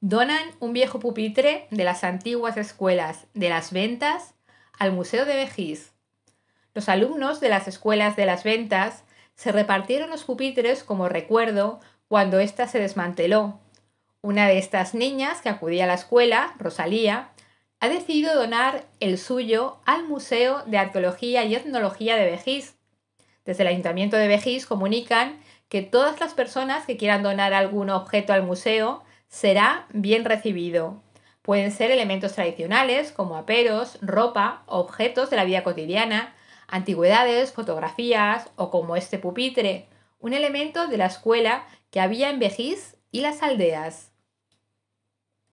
Donan un viejo pupitre de las antiguas escuelas de las ventas al Museo de Vejís. Los alumnos de las escuelas de las ventas se repartieron los pupitres como recuerdo cuando ésta se desmanteló. Una de estas niñas que acudía a la escuela, Rosalía, ha decidido donar el suyo al Museo de Arqueología y Etnología de Vejís. Desde el Ayuntamiento de Vejís comunican que todas las personas que quieran donar algún objeto al museo será bien recibido. Pueden ser elementos tradicionales como aperos, ropa, objetos de la vida cotidiana, antigüedades, fotografías o como este pupitre, un elemento de la escuela que había en Bejís y las aldeas.